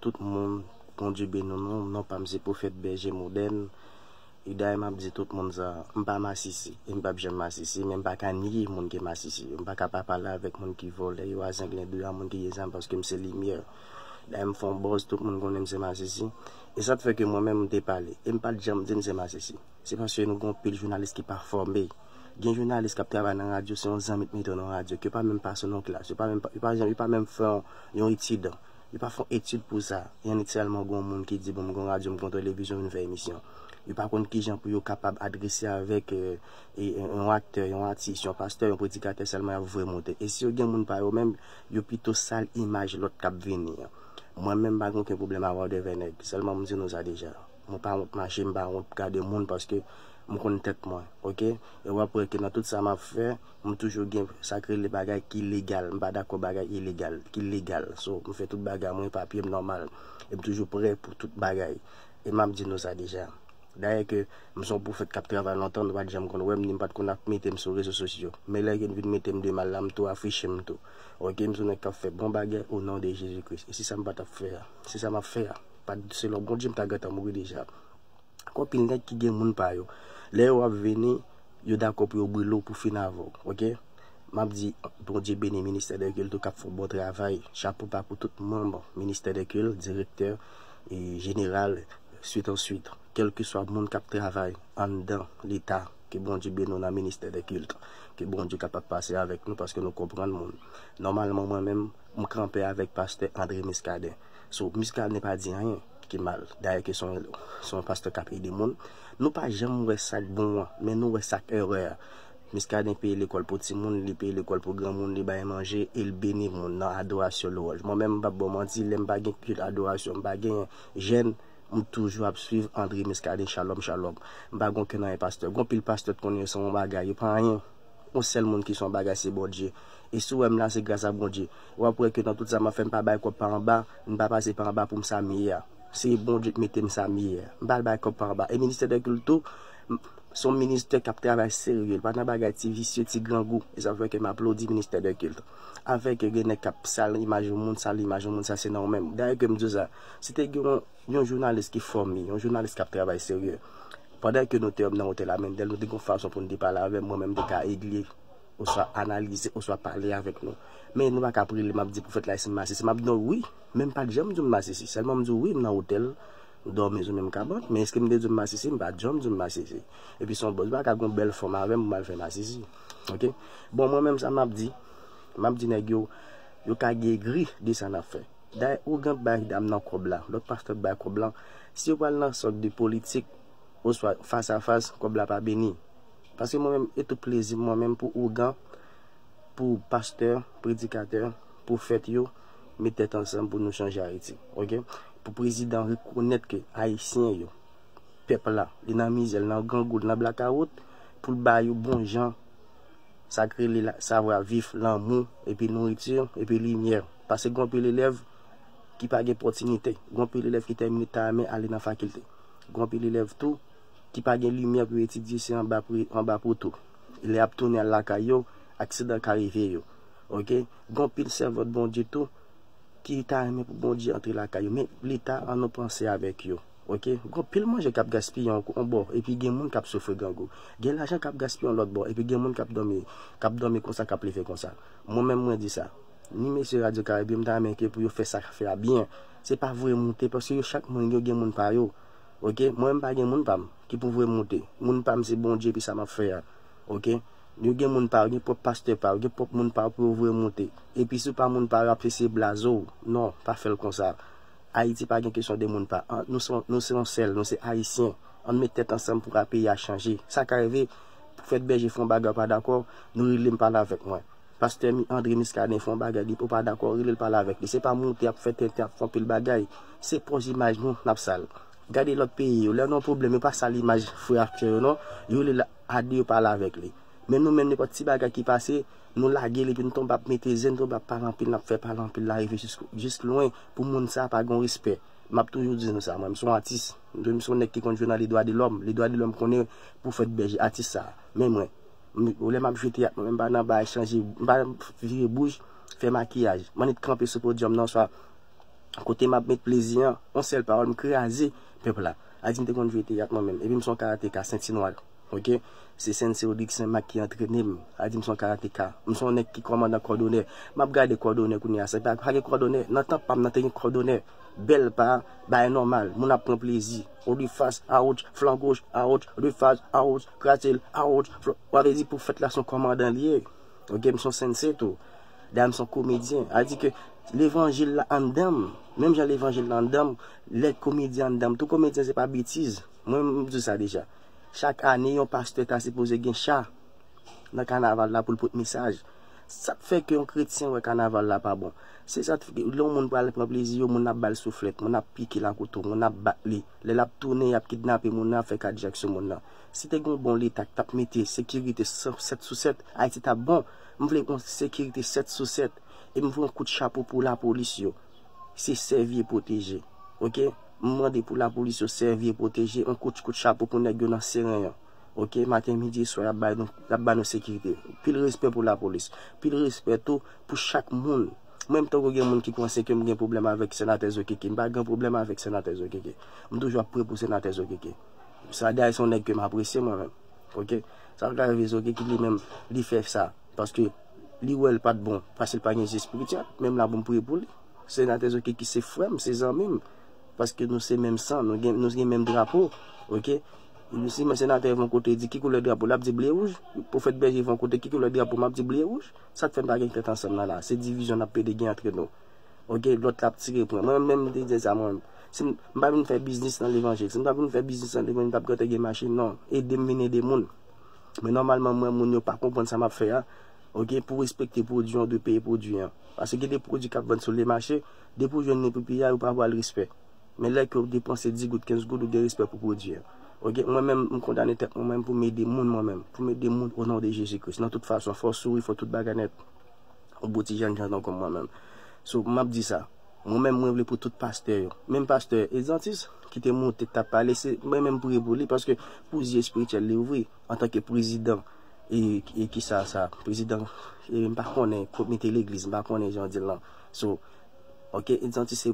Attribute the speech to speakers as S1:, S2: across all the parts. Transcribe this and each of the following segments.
S1: tout moun kondi be nou nou, nou pa mse pou fet beje mou den, y da y ma bze tout moun zan, m pa masisi, e m pa bje m masisi, m pa ka niye moun ke masisi, m pa ka pa pala vek moun ki vole, yo a zenglen do ya moun ki ye zan, paske m se li mye, da y m fon boz, tout moun konen zem asisi, e sa te feke mwen men m de pale, e m pa dje m den zem asisi, se pa se nou kon pil jounalist ki pa formey, gen jounalist kapte avan nan radyo, se yon zan mit meton nan radyo, yo pa men pason nan klas, yo pa men fan yon iti dan, Yon pa fon etude pou sa. Yon net salman goun moun ki di bou moun goun radio moun kontrole vizyon moun fè emisyon. Yon pa kon ki jen pou eh, eh, eh, yon kapab adresi avèk yon akte, yon atis, yon pasteur, yon predikate salman yon vwèmote. E si yon gen moun paro, mèm yon pito sal imaj lòt kap veni. Mwen mèm bagon ke problem a wò de venèk. Salman mwen di nou sa deje. Mwen pa mout majim ba mout kade moun paske... Mwen konnen tek mwen, ok? E wap preke nan tout sa map fe, mwen toujou gen sakre le bagay ki legal. Mwen pa dak kon bagay ilegal, ki legal. So, mwen fe tout bagay, mwen papye mwen normal. E mwen toujou prek pou tout bagay. E mwen ap di nou sa deja. Da ye ke mwen son pou fe kap travan lantan, mwen konnen wè mnen pat kon ap metem sou rezo sosyo. Mwen lè gen vit metem de malam to, afishem to. Ok, mwen son nan kap fe bon bagay, ou nan de Jejikwish. E si sa mwen pat ap fe, se sa mwen ap fe, se lò gondje bon mwen ta gata mwen dija. Le ou ap veni, yo dakop yo bou lou pou fin avok. M ap di, bon di beni minister de kultou kap foun bo travay. Chapo pa pou tout mamba, minister de kultou, direkter, general, suite en suite. Kel ki bon bon so ap moun kap travay an dan lita ki bon di beni ou nan minister de kultou. Ki bon di kap ap pase avek nou paske nou kompran moun. Normalman mwen men m kranpe avek paste André Miskade. So Miskade ne pa di anye. ki mal, daye ke son pastor kapi di moun. Nou pa jen mou wè sak bon wè, men nou wè sak heure miska aden peye l'ekol poti moun li peye l'ekol pou gran moun li baye manje il beni moun nan adorasyon loj moun men mbap bo manji, lem bagen kile adorasyon bagen jen mou toujou ap suiv andri miska aden shalom shalom mba gon kenan yon pastor, gon pil pastor kon yon son bagay, yon pan yon yon sel moun ki son bagay se bodje yon sou wè mla se grasa bodje wapwè kwenan tout sa mwafen mpa baye kwa panba mpa pase panba pou msa miya Si bon djit meten sa miye, eh. bal bay kop par ba. E minister de kultou, son minister kap trabay seryel, pa nan bagay ti visye, ti glangou, e sa fwe ke m aplodi minister de kultou. Afek e gen ne kap sal, imajon moun, sal, imajon moun, sa se nan ou men. Da e kem 2 an, se te gen yon jounalist ki formi, yon jounalist kap trabay seryel, pa da e ke note yon nan ote la men, del nou di kon faw son pon di pala ave mwen men de ka e gliye. ou swa analize, ou swa pale avek nou. Men nou wak aprile map di pou fèt la isi mase si. Map di nou, oui, menm pa jom jom mase si. Selman m di, oui, menm nan hotel, ou dorme zon menm kabote, men eske m de jom mase si, menm pa jom jom mase si. E pi son, bon, wak ak goun bel foma wèm m mal fè mase si. Ok? Bon, mwen menm sa map di, map di ne gyo, yo kage gri disan afè. Daye, ou gen baye dam nan koblan. Lòt pastor baye koblan. Si yo wal nan sok di politik, ou swa fasa fasa koblan pa beni, Pase mwen mwen eto plezi mwen mwen pou ougan, pou pasteur, predikater, pou fet yo, metet ansan pou nou chanjare ti. Po prezidant rekounet ke hay sin yo, pepla, li nan mizel, nan gangoud, nan blakaout, pou ba yo bon jan, sakre li la savwa, vif, lan mou, epi nouritur, epi liniyer. Pase gwen pou l'elev ki page potinite, gwen pou l'elev ki temine ta ame ale nan fakilte, gwen pou l'elev tou, ki pa gen lumiè pou eti di se an ba pou tou. Le ap toune an laka yo, akse dan karive yo. Ok? Gon pil servot bondi tou, ki ita an men pou bondi entre laka yo. Men, li ta an nou panse avek yo. Ok? Gon pil manje kap gaspi yon kou an bo, epi gen moun kap soufou gen yo. Gen la jan kap gaspi an lot bo, epi gen moun kap domey, kap domey konsa, kap levey konsa. Moun men moun di sa. Ni men se Radio Karibie mwen ta amen ke pou yo fe sa ka fe a bien. Se pa vwemoute, se pa se yo chak moun gen moun par yo, Mwen pa gen mounpam ki pou vwè mwote. Mounpam se bon dje pi sa mwap fwè ya. Yo gen mounpam, yo gen pop pastèpap, yo gen pop mounpam pou vwè mwote. Epi sou pa mounpam apre se blazou, non, pa fèl kon sa. Haiti pa gen kèchon de mounpam. Nou se ansel, nou se Haitien. An mè tèt ansem pou apè ya chanjè. Sa kareve, pou fèt bèjè fwè mbaga pa dakor, nou rilè mpala vek mwen. Pastèp mi, André Miskadè fwè mbaga, di pou pa dakor, rilè mpala vek. Se pa mwote ap fèt Gade lot peyi yo, le ou nan problem yo pa sa li maji fwe ak chè yo nan, yo ou li la adi yo pale avek li. Men nou men nè kwa tsi baga ki pase, nou lage li pi nou ton bap metè zèn, ton bap pale anpil nap fè pale anpil laive jis louen pou moun sa pa gon rispe. Map tou yon dzen nou sa, mwen msou an atis, mwen msou nek ki konjou nan li doa di lom, li doa di lom konen pou fèt bej, atis sa. Men mwen, ou le map jwete ya, mwen mba nan bwa e chanji, mba nan fwe bouj, fè makyaj, mwen et kranpe sou pò di om nan swa. kote m ap met plezi an, an sel parol mi kre azi, pepla, azi m te konjvete yatman men, ebi m son karateka, senk sinwad ok, se sensi odik sen ma ki antrenem, azi m son karateka m son nek ki komanda kordone m ap gade kordone kouni a sepa, kage kordone nan tapam nan tenye kordone, bel pa ba e normal, moun ap kon plezi odi fas, aot, flan goj, aot odi fas, aot, kratel, aot warezi pou fet la son komanda liye, ok, m son sensi to de a m son komedien, azi ke L'évangil an dem, mèm jan l'évangil an dem, lèk komèdi an dem. Tou komèdi an se pa bètiz, mèm dè sa dèja. Chak anè yon pastè ta se pose gen chà, nan kan aval la pou l'pout misaj. Sa fè kè yon krétien wè kan aval la pa bon. Se sa fè kè yon loun moun pwa lèk mwen plèzi yo, moun ap bal souflet, moun ap piki lankoutou, moun ap bat li. Lèl ap tounè, ap kidnapè, moun ap fè kajak sou moun nan. Se te goun bon li tak, tak metè, sekirite 7 sous 7, a iti ta bon, mwen fèk mwen sekir E mwen vwou kout chapou pou la polisyon Si servi e poteje OK Mwen mwade pou la polisyon servi e poteje Mwen kout kout chapou pou nek yo nan seren yo OK Maten midi yon sou yon abaloun sekriti Pil respe pou la polisyon Pil respe tou pou chak moun Mwen mwen mwen mwen ki konseke mwen gen problem avek senatezou keke Mwen mwen mwen mwen mwen mwen problem avek senatezou keke Mwen toujwa pre pou senatezou keke Sa der yon nek yo mwen apresye mwen mwen OK Sa akare vizou keke li mwen li fef sa Paske Li wèl pat bon. Fasil panye jespri tjan. Mèm la bon pouye pou li. Senatè zo ke ki se fwèm. Se zan mèm. Paske nou se mèm san. Nou se gen mèm drapo. Ok. Si mèm senatè yon kote di. Kikou lè drapo. Lap di blè rouj. Profet belge yon kote. Kikou lè drapo. Map di blè rouj. Sa tfen pa gen kletan san nan la. Se divizyon ap pe de gen atre nou. Ok. Lot lap ti repon. Mèm mèm de de zan mèm. Se mèm mèm mèm mèm mèm mèm. Ok, pou respekte produyon ou de peye produyon. Paske gen de produyon kap bon sou le mache, de pou joun ne pou piya ou pou avwa l rispe. Men lèk ou depanse 10 gout, 15 gout ou gen rispe pou produyon. Ok, mwen men m kondanete mwen men pou mède moun mwen men. Pou mède moun onan ou de Jezikous. Nan tout fason, fos sou, fos tout baganet. Ou bouti jan jan dan kon mwen men. Sou, m ap di sa. Mwen men mwen vle pou tout pasteur yon. Men pasteur, e zantis, ki te moun, te tap pale, mwen men m pou repoli. Paske pou zye spiritual levri, an tanke prezidant, E, e ki sa sa Prezident E m pa konen Komite l'eglis M pa konen jan di lan So Ok E di zanti se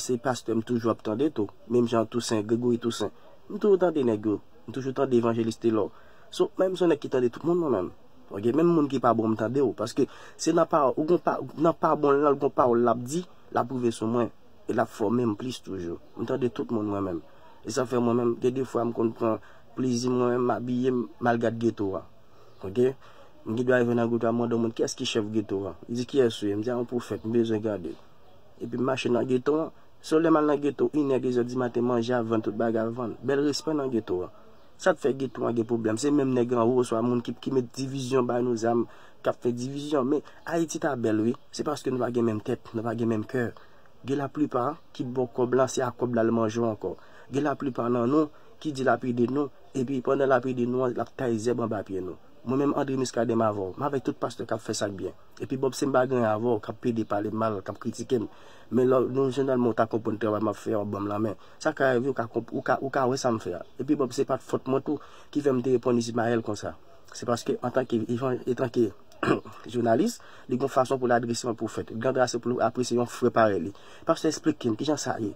S1: Se pastor m toujou ap tande to Mem jan tou sen Gego e tou sen M toujou tande negyo M toujou tande evangeliste lo So Mem son ekitande tout moun mwen men Ok Mem moun ki pa bon m tande yo Paske Se nan pa Ou kon pa Nan pa bon lal kon pa Ou l'ap di L'ap pouve sou mwen E l'ap fome m plis toujou M tande tout moun mwen men E san fè mwen men Gede fwa m kon pran Plezim mwen M abye Mal Ok? Ngidwa evo nan goutwa moun don moun Kèst ki chev gétouwa? Di ki esouye Mdia an pou fèt Mbè zè gade Epi machè nan gétouwa Solèman nan gétouwa Y nè gè zè di matè manjè A vèn tout baga vèn Bel respe nan gétouwa Sa te fè gétouwa gè problem Se mè mnè gè an ou Swa moun kip kime divizyon Bay nou zèm Kap fè divizyon Mè a iti ta bel wè Se paske nou va gen menm tèt Nou va gen menm kèr Gè la plupan Kip bo kob lan Se a kob lan manjè an Mwen mèm André Muscadet m avò. M avè tout pastè kap fè salbyen. Epi bòp se m bagèn avò kap pèdè palè mal, kap kritikèm. Mè lò, nou jenal m wotakopon terwa m a fè, ou bom la mè. Sè kè revè ou ka wè sa m fè. Epi bòp se pat fòt motou ki vèm tè repon nizim a el kon sa. Se paske, an tankè, yon tankè jounalist, li gwen fason pou la drissman pou fèt. Gwen drassè pou apresè yon fèpare li. Paske se explikèm ki jan sa yè.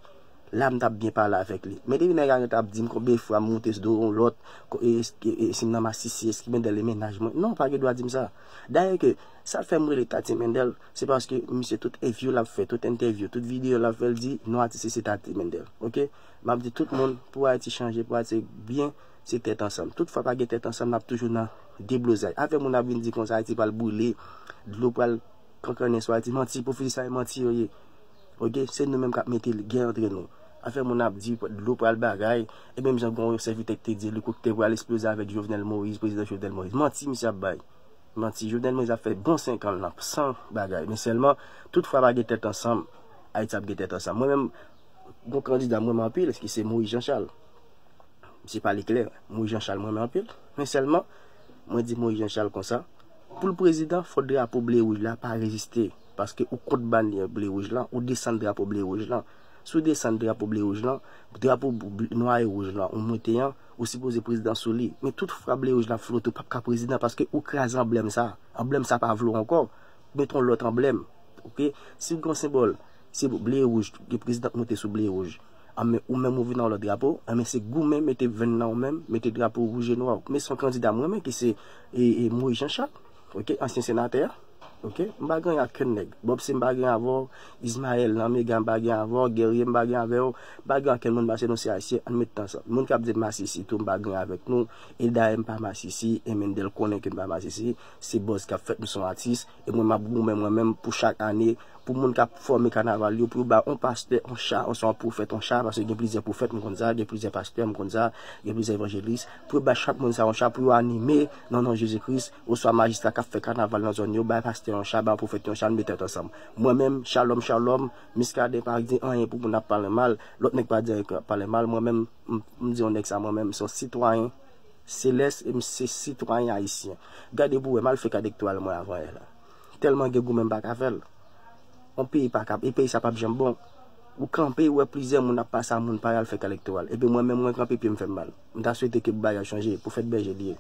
S1: Lam tap byen pala afek li. Mede vi nan yon tap dim kon be fwa mwote sdoron lot, kon eski nan masisi, eski mwende le menajmoun. Non, pake dwa dim sa. Daye ke, sa fe mweli tatimendel, se paske misye tout evyo la fe, tout interview, tout video la fe, di nou ati sisi tatimendel, ok? Mabdi tout moun pou a eti chanje, pou a eti byen, se tet ansam. Tout fwa pake tet ansam, nab toujou nan deblozaj. Afe moun ap vini di konsa eti pal boule, lopal kankanen so, eti manti, pou fwi sa eti manti, oye. Ok, se a fe moun ap di lop pral bagay, e mwen mwen jan kon wè se vitèk te di, lè kouk te wè l'esplose avèk Jovenel Moïse, prezident Jovenel Moïse. Manti mwen se ap bay. Manti, Jovenel Moïse a fe bon 50 nan, 100 bagay. Men selman, tout fwa wè gè tèt ansanm, a etap gè tèt ansanm. Mwen mèm, kon kandida mwen mè apil, eski se Moïse Jean-Charles. Mwen se palè kler, Moïse Jean-Charles mwen mè apil. Men selman, mwen di Moïse Jean-Charles konsan. Pou l prez Sou de san drapo ble rouj lan, drapo noua e rouj lan, ou mwete yan, ou si bo ze prezident sou li. Me tout fra ble rouj lan flote ou pap ka prezident, paske ou kreazan blen sa. An blen sa pa vlo ankon, metron lot an blen. Si gron sembol, se bo ble rouj, de prezident mwete sou ble rouj, ame ou men mwove nan lo drapo, ame se gou men mette ven nan ou men, mette drapo rouj e noua. Me son kandidat mwen men ki se, e, e mwoy janshat, ok, ansyen senater, Ok, m bagan yon ken neg. Bob se m bagan avor, Izmael nan mi gen m bagan avor, Gerye m bagan avor, bagan ken moun basen nou se asye, an metan sa. Moun kap de masisi tou m bagan avek nou, e da e m pa masisi, e men del konen ke m pa masisi, se boz kap fet m son atis, e mwen m abou mwen mwen mwen pou chak ane, pou moun ka forme kanaval yo, pou yo ba on paste en cha, on san poufet en cha, parce yon plize poufet moun kon za, yon plize paste moun kon za, yon plize evanjelis, pou yo ba chak moun san en cha, pou yo anime nan nan Jezikris, ou sa magistra ka fe kanaval nan zon yo, ba paste en cha, ba poufet en cha, mwen tete ansam. Mwen men, chalom chalom, miska de pari di, anye pou moun ap pale mal, lot nek pa dire pale mal, mwen men, m di yon dek sa mwen men, m son sitwany, seles, m se sitwany aisyen. Gade pou we mal, On paye pa kap, yi paye sa pap jen bon. Ou kran paye wè plize, moun ap pa sa, moun pa yal fè kalektwal. Epe eh mwen mwen mwen kran paye, pi mwen fè mal. Mwen ta sou ete ki baye a chanje, pou fèd bèjè diye.